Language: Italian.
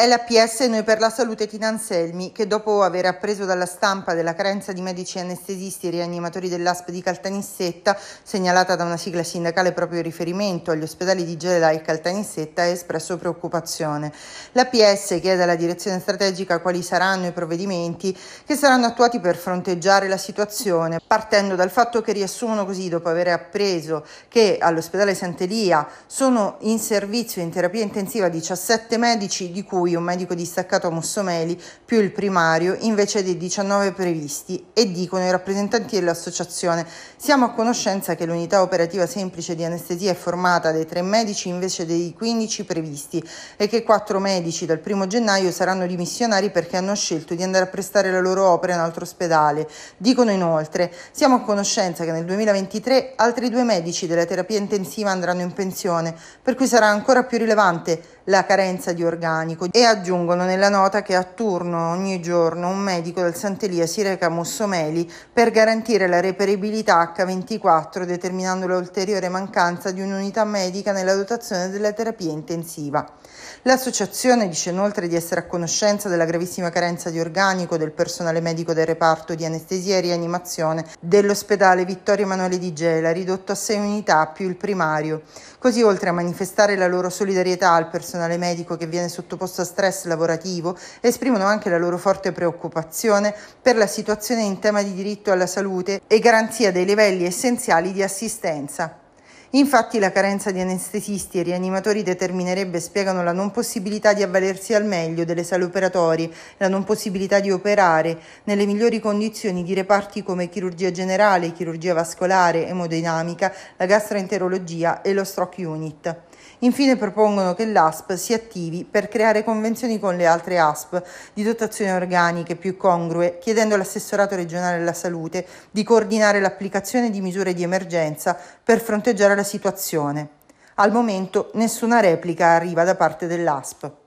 È l'APS Noi per la Salute Tinanselmi che dopo aver appreso dalla stampa della carenza di medici anestesisti e rianimatori dell'ASP di Caltanissetta, segnalata da una sigla sindacale proprio in riferimento agli ospedali di Gela e Caltanissetta, ha espresso preoccupazione. L'APS chiede alla direzione strategica quali saranno i provvedimenti che saranno attuati per fronteggiare la situazione, partendo dal fatto che riassumono così dopo aver appreso che all'ospedale Sant'Elia sono in servizio in terapia intensiva 17 medici di cui cui un medico distaccato a Mussomeli più il primario invece dei 19 previsti e dicono i rappresentanti dell'associazione siamo a conoscenza che l'unità operativa semplice di anestesia è formata dai tre medici invece dei 15 previsti e che quattro medici dal 1 gennaio saranno dimissionari perché hanno scelto di andare a prestare la loro opera in altro ospedale. Dicono inoltre siamo a conoscenza che nel 2023 altri due medici della terapia intensiva andranno in pensione per cui sarà ancora più rilevante la carenza di organico e aggiungono nella nota che a turno ogni giorno un medico del Santelia si reca a Mossomeli per garantire la reperibilità H24 determinando l'ulteriore mancanza di un'unità medica nella dotazione della terapia intensiva. L'associazione dice inoltre di essere a conoscenza della gravissima carenza di organico del personale medico del reparto di anestesia e rianimazione dell'ospedale Vittorio Emanuele di Gela, ridotto a 6 unità più il primario. Così oltre a manifestare la loro solidarietà al personale personale medico che viene sottoposto a stress lavorativo esprimono anche la loro forte preoccupazione per la situazione in tema di diritto alla salute e garanzia dei livelli essenziali di assistenza. Infatti la carenza di anestesisti e rianimatori determinerebbe, spiegano, la non possibilità di avvalersi al meglio delle sale operatorie, la non possibilità di operare nelle migliori condizioni di reparti come chirurgia generale, chirurgia vascolare, emodinamica, la gastroenterologia e lo stroke unit. Infine propongono che l'ASP si attivi per creare convenzioni con le altre ASP di dotazioni organiche più congrue, chiedendo all'assessorato regionale alla salute di coordinare l'applicazione di misure di emergenza per fronteggiare la situazione. Al momento nessuna replica arriva da parte dell'ASP.